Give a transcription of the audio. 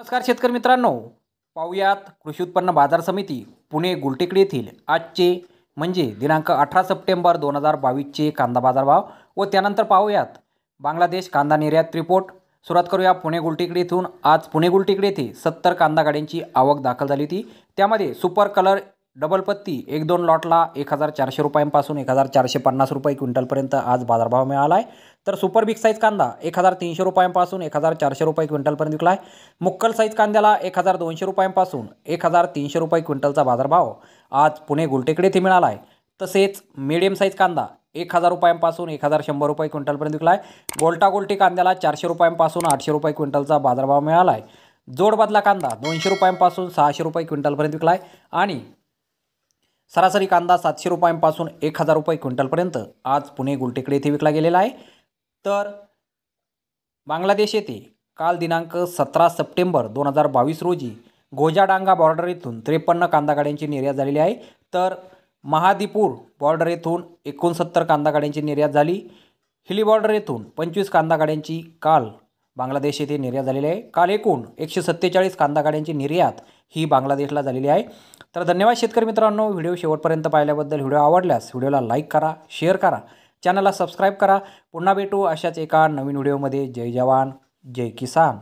नमस्कार शेतकरी मित्रांनो पाहूयात कृषी उत्पन्न बाजार समिती पुणे गुलटेकडी येथील आजचे म्हणजे दिनांक अठरा सप्टेंबर दोन हजार बावीसचे कांदा बाजारभाव व त्यानंतर पाहूयात बांगलादेश कांदा निर्यात रिपोर्ट सुरुवात करूया पुणे गुलटेकडी येथून आज पुणे गुलटेकडी येथे सत्तर कांदा गाड्यांची आवक दाखल झाली होती त्यामध्ये सुपर कलर डबल पत्ती एक दोन लॉटला एक हजार चारशे रुपयांपासून एक हजार चारशे पन्नास रुपये क्विंटलपर्यंत आज बाजारभाव मिळाला आहे तर सुपर बिग साईज कांदा एक हजार तीनशे रुपयांपासून एक हजार चारशे रुपये क्विंटलपर्यंत विकला आहे मुक्कल साईज कांद्याला एक हजार दोनशे रुपयांपासून एक हजार तीनशे रुपये क्विंटलचा बाजारभाव आज पुणे गुलटेकडे इथे मिळाला आहे तसेच मिडियम साईज कांदा एक हजार रुपयांपासून एक हजार शंभर रुपये क्विंटलपर्यंत विकला आहे गोलटा गोलटी कांद्याला चारशे रुपयांपासून आठशे रुपये क्विंटलचा बाजारभाव मिळाला आहे जोडबदला कांदा दोनशे रुपयांपासून सहाशे रुपये क्विंटलपर्यंत विकला आहे आणि सरासरी कांदा सातशे रुपयांपासून एक हजार रुपये क्विंटलपर्यंत आज पुणे गुलटेकडे येथे विकला गेलेला आहे तर बांगलादेश येथे काल दिनांक सतरा सप्टेंबर दोन हजार बावीस रोजी गोजाडांगा बॉर्डर येथून त्रेपन्न कांदा गाड्यांची निर्यात झालेली आहे तर महादीपूर बॉर्डर येथून एकोणसत्तर कांदा गाड्यांची निर्यात झाली हिली बॉर्डर येथून पंचवीस कांदा गाड्यांची काल बांगलादेश येथे निर्यात झालेली आहे काल एकूण एकशे सत्तेचाळीस कांदा गाड्यांची निर्यात ही बांगलादेशला झालेली आहे तर धन्यवाद शेतकरी मित्रांनो व्हिडिओ शेवटपर्यंत पाहिल्याबद्दल व्हिडिओ आवडल्यास व्हिडिओला लाईक करा शेअर करा चॅनलला सबस्क्राईब करा पुन्हा भेटू अशाच एका नवीन व्हिडिओमध्ये जय जवान जय किसान